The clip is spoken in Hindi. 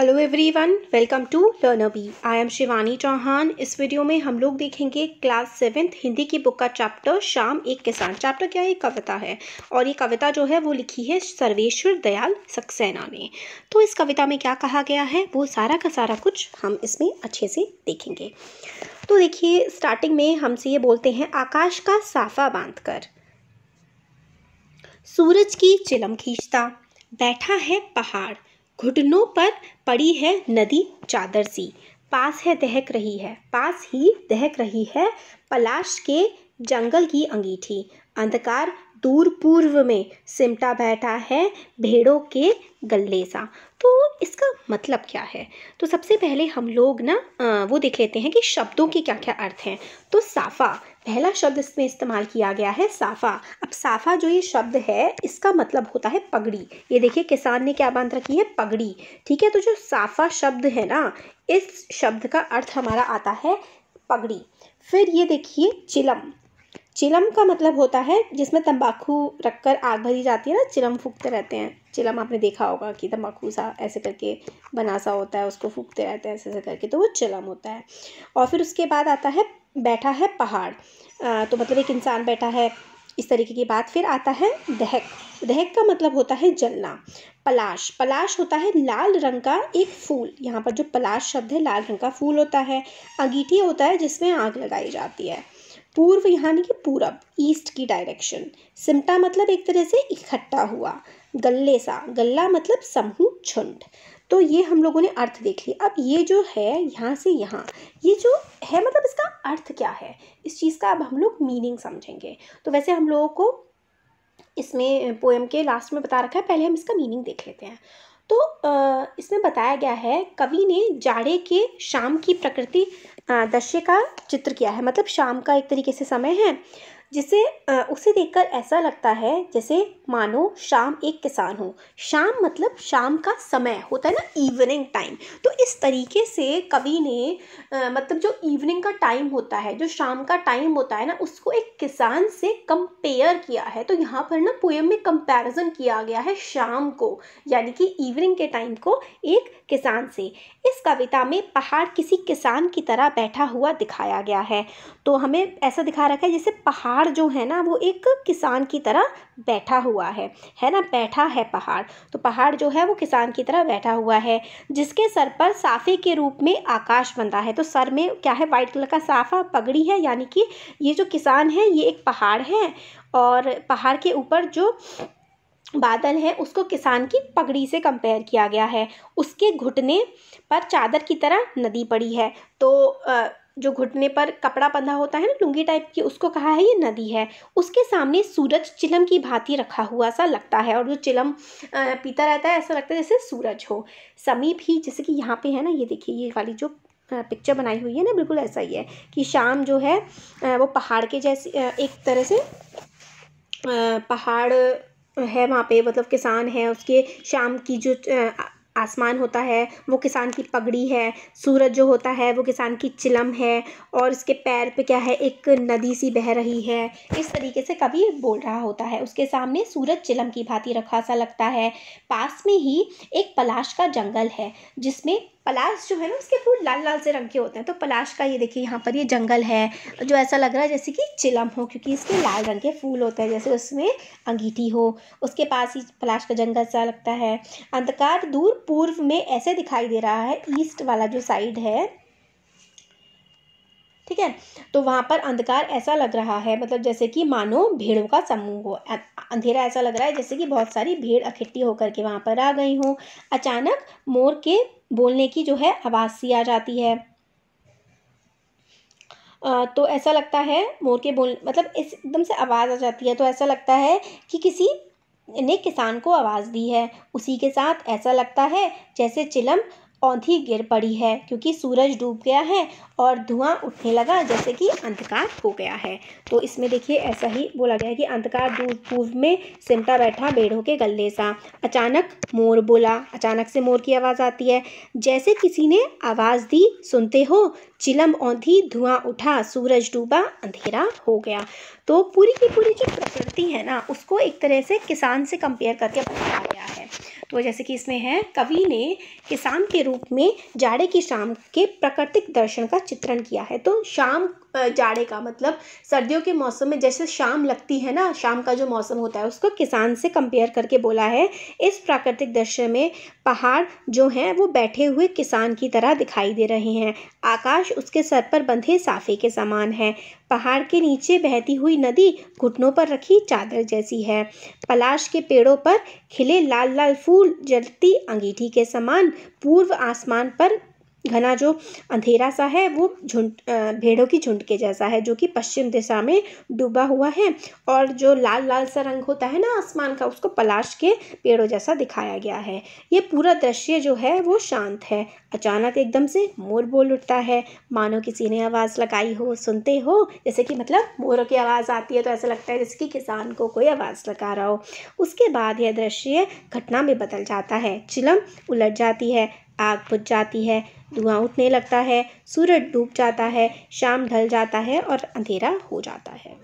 hello everyone welcome to learner B I am Shivani Chauhan इस वीडियो में हम लोग देखेंगे क्लास सेवेंथ हिंदी की बुक का चैप्टर शाम एक किसान चैप्टर क्या है कविता है और ये कविता जो है वो लिखी है सर्वेश्वर दयाल सक्सेना ने तो इस कविता में क्या कहा गया है वो सारा का सारा कुछ हम इसमें अच्छे से देखेंगे तो देखिए स्टार्टिंग में हमसे ये बोलते हैं आकाश का साफा बांध सूरज की चिलम खींचता बैठा है पहाड़ घुटनों पर पड़ी है नदी चादर सी पास है दहक रही है पास ही दहक रही है पलाश के जंगल की अंगीठी अंधकार दूर पूर्व में सिमटा बैठा है भेड़ों के गले सा तो इसका मतलब क्या है तो सबसे पहले हम लोग ना वो देख लेते हैं कि शब्दों के क्या क्या अर्थ हैं तो साफ़ा पहला शब्द इसमें इस्तेमाल किया गया है साफ़ा अब साफ़ा जो ये शब्द है इसका मतलब होता है पगड़ी ये देखिए किसान ने क्या बांध रखी है पगड़ी ठीक है तो जो साफ़ा शब्द है ना इस शब्द का अर्थ हमारा आता है पगड़ी फिर ये देखिए चिलम चिलम का मतलब होता है जिसमें तंबाकू रख कर आग भरी जाती है ना चिलम फूकते रहते हैं चिलम आपने देखा होगा कि तंबाकू सा ऐसे करके बना सा होता है उसको फूकते रहते हैं ऐसे ऐसे करके तो वो चिलम होता है और फिर उसके बाद आता है बैठा है पहाड़ आ, तो मतलब एक इंसान बैठा है इस तरीके की बात फिर आता है दहक दहक का मतलब होता है जलना पलाश पलाश होता है लाल रंग का एक फूल यहाँ पर जो पलाश शब्द है लाल रंग का फूल होता है अंगीठी होता है जिसमें आग लगाई जाती है पूर्व यानी कि पूरब ईस्ट की डायरेक्शन सिमटा मतलब एक तरह से इकट्ठा हुआ गल्ले सा गल्ला मतलब समूह छुंड तो ये हम लोगों ने अर्थ देख लिया अब ये जो है यहाँ से यहाँ ये जो है मतलब इसका अर्थ क्या है इस चीज़ का अब हम लोग मीनिंग समझेंगे तो वैसे हम लोगों को इसमें पोएम के लास्ट में बता रखा है पहले हम इसका मीनिंग देख लेते हैं तो इसमें बताया गया है कवि ने जाड़े के शाम की प्रकृति दृश्य का चित्र किया है मतलब शाम का एक तरीके से समय है जिसे उसे देखकर ऐसा लगता है जैसे मानो शाम एक किसान हो शाम मतलब शाम का समय होता है ना इवनिंग टाइम तो इस तरीके से कवि ने मतलब जो इवनिंग का टाइम होता है जो शाम का टाइम होता है ना उसको एक किसान से कंपेयर किया है तो यहाँ पर ना पोएम में कंपैरिजन किया गया है शाम को यानी कि इवनिंग के टाइम को एक किसान से इस कविता में पहाड़ किसी किसान की तरह बैठा हुआ दिखाया गया है तो हमें ऐसा दिखा रखा है जैसे पहाड़ पहाड़ जो है ना वो एक किसान की तरह बैठा हुआ है है ना बैठा है पहाड़ तो पहाड़ जो है वो किसान की तरह बैठा हुआ है जिसके सर पर साफे के रूप में आकाश बंधा है तो सर में क्या है वाइट कलर का साफा पगड़ी है यानी कि ये जो किसान है ये एक पहाड़ है और पहाड़ के ऊपर जो बादल है उसको किसान की पगड़ी से कंपेयर किया गया है उसके घुटने पर चादर की तरह नदी पड़ी है तो आ, जो घुटने पर कपड़ा बंधा होता है ना लुंगी टाइप की उसको कहा है ये नदी है उसके सामने सूरज चिलम की भांति रखा हुआ सा लगता है और जो चिलम पीता रहता है ऐसा लगता है जैसे सूरज हो समीप ही जैसे कि यहाँ पे है ना ये देखिए ये वाली जो पिक्चर बनाई हुई है ना बिल्कुल ऐसा ही है कि शाम जो है वो पहाड़ के जैसे एक तरह से पहाड़ है वहाँ पे मतलब किसान है उसके शाम की जो आसमान होता है वो किसान की पगड़ी है सूरज जो होता है वो किसान की चिलम है और उसके पैर पे क्या है एक नदी सी बह रही है इस तरीके से कवि बोल रहा होता है उसके सामने सूरज चिलम की भांति रखा सा लगता है पास में ही एक पलाश का जंगल है जिसमें पलाश जो है ना उसके फूल लाल लाल से रंग के होते हैं तो पलाश का ये देखिए यहाँ पर ये जंगल है जो ऐसा लग रहा है जैसे कि चिलम हो क्योंकि इसके लाल रंग के फूल होते हैं जैसे उसमें अंगीठी हो उसके पास ही पलाश का जंगल सा लगता है अंधकार दूर पूर्व में ऐसे दिखाई दे रहा है ईस्ट वाला जो साइड है ठीक है तो वहाँ पर अंधकार ऐसा लग रहा है मतलब जैसे कि मानो भेड़ों का समूह हो अं, अंधेरा ऐसा लग रहा है जैसे कि बहुत सारी भेड़ इकट्ठी होकर के वहाँ पर आ गई हो अचानक मोर के बोलने की जो है आवाज़ सी आ जाती है तो ऐसा लगता है मोर के बोल मतलब इस एकदम से आवाज़ आ जाती है तो ऐसा लगता है कि किसी ने किसान को आवाज़ दी है उसी के साथ ऐसा लगता है जैसे चिलम औंधी गिर पड़ी है क्योंकि सूरज डूब गया है और धुआं उठने लगा जैसे कि अंधकार हो गया है तो इसमें देखिए ऐसा ही बोला गया है कि अंधकार दूर पूर्व में सिमटा बैठा बेड़ों के गले सा अचानक मोर बोला अचानक से मोर की आवाज़ आती है जैसे किसी ने आवाज़ दी सुनते हो चिलम औंधी धुआं उठा सूरज डूबा अंधेरा हो गया तो पूरी की पूरी जो प्रकृति है ना उसको एक तरह से किसान से कंपेयर करके बताया गया है तो जैसे कि इसमें है कवि ने किसान के रूप में जाड़े की शाम के प्राकृतिक दर्शन का चित्रण किया है तो शाम जाड़े का मतलब सर्दियों के मौसम में जैसे शाम लगती है ना शाम का जो मौसम होता है उसको किसान से कंपेयर करके बोला है इस प्राकृतिक दृश्य में पहाड़ जो हैं वो बैठे हुए किसान की तरह दिखाई दे रहे हैं आकाश उसके सर पर बंधे साफे के समान है पहाड़ के नीचे बहती हुई नदी घुटनों पर रखी चादर जैसी है पलाश के पेड़ों पर खिले लाल लाल फूल जलती अंगीठी के समान पूर्व आसमान पर घना जो अंधेरा सा है वो झुंड भेड़ों की झुंड के जैसा है जो कि पश्चिम दिशा में डूबा हुआ है और जो लाल लाल सा रंग होता है ना आसमान का उसको पलाश के पेड़ों जैसा दिखाया गया है ये पूरा दृश्य जो है वो शांत है अचानक एकदम से मोर बोल उठता है मानो किसी ने आवाज़ लगाई हो सुनते हो जैसे कि मतलब मोरों की आवाज़ आती है तो ऐसा लगता है जैसे कि किसान को कोई आवाज़ लगा रहा हो उसके बाद यह दृश्य घटना में बदल जाता है चिलम उलट जाती है आग बुझ जाती है धुआं उठने लगता है सूरज डूब जाता है शाम ढल जाता है और अंधेरा हो जाता है